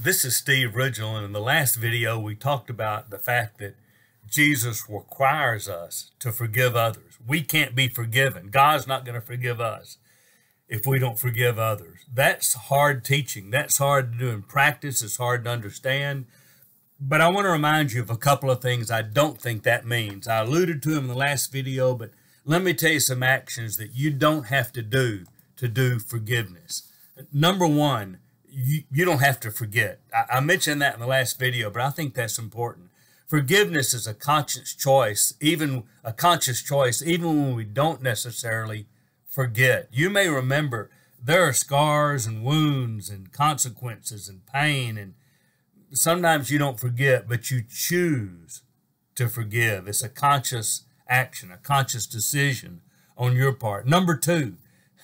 This is Steve Ridgel, and in the last video we talked about the fact that Jesus requires us to forgive others. We can't be forgiven. God's not going to forgive us if we don't forgive others. That's hard teaching. That's hard to do in practice. It's hard to understand. But I want to remind you of a couple of things I don't think that means. I alluded to them in the last video, but let me tell you some actions that you don't have to do to do forgiveness. Number one, you, you don't have to forget. I, I mentioned that in the last video, but I think that's important. Forgiveness is a conscious choice, even a conscious choice, even when we don't necessarily forget. You may remember there are scars and wounds and consequences and pain, and sometimes you don't forget, but you choose to forgive. It's a conscious action, a conscious decision on your part. Number two,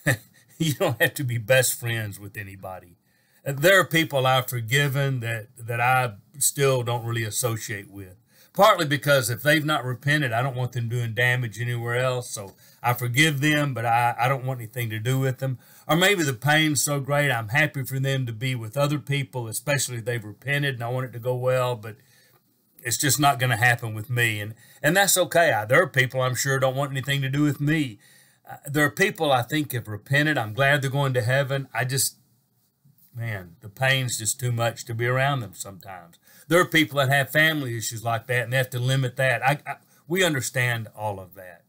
you don't have to be best friends with anybody there are people I've forgiven that, that I still don't really associate with. Partly because if they've not repented, I don't want them doing damage anywhere else. So I forgive them, but I, I don't want anything to do with them. Or maybe the pain's so great, I'm happy for them to be with other people, especially if they've repented and I want it to go well, but it's just not going to happen with me. And, and that's okay. I, there are people I'm sure don't want anything to do with me. Uh, there are people I think have repented. I'm glad they're going to heaven. I just, man, the pain's just too much to be around them sometimes. There are people that have family issues like that and they have to limit that. I, I, we understand all of that.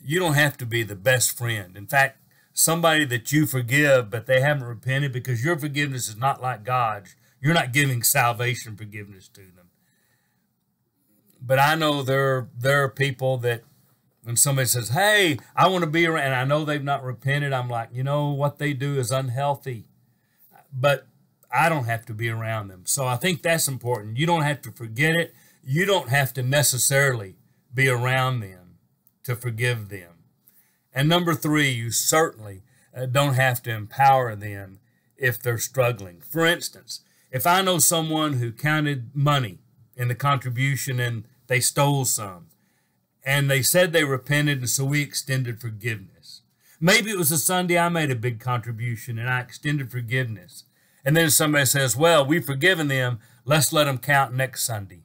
You don't have to be the best friend. In fact, somebody that you forgive, but they haven't repented because your forgiveness is not like God's, you're not giving salvation forgiveness to them. But I know there, there are people that when somebody says, Hey, I want to be around, and I know they've not repented, I'm like, You know, what they do is unhealthy but I don't have to be around them. So I think that's important. You don't have to forget it. You don't have to necessarily be around them to forgive them. And number three, you certainly uh, don't have to empower them if they're struggling. For instance, if I know someone who counted money in the contribution and they stole some, and they said they repented, and so we extended forgiveness. Maybe it was a Sunday I made a big contribution and I extended forgiveness. And then somebody says, Well, we've forgiven them. Let's let them count next Sunday.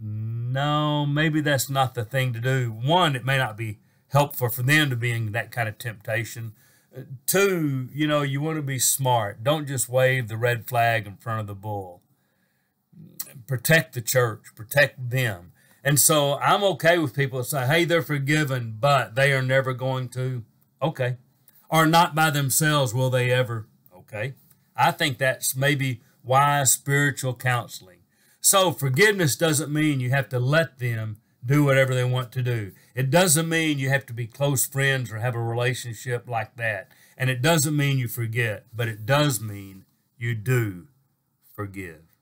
No, maybe that's not the thing to do. One, it may not be helpful for them to be in that kind of temptation. Uh, two, you know, you want to be smart. Don't just wave the red flag in front of the bull. Protect the church, protect them. And so I'm okay with people say, hey, they're forgiven, but they are never going to. Okay. Or not by themselves will they ever. Okay. I think that's maybe wise spiritual counseling. So forgiveness doesn't mean you have to let them do whatever they want to do. It doesn't mean you have to be close friends or have a relationship like that. And it doesn't mean you forget, but it does mean you do forgive.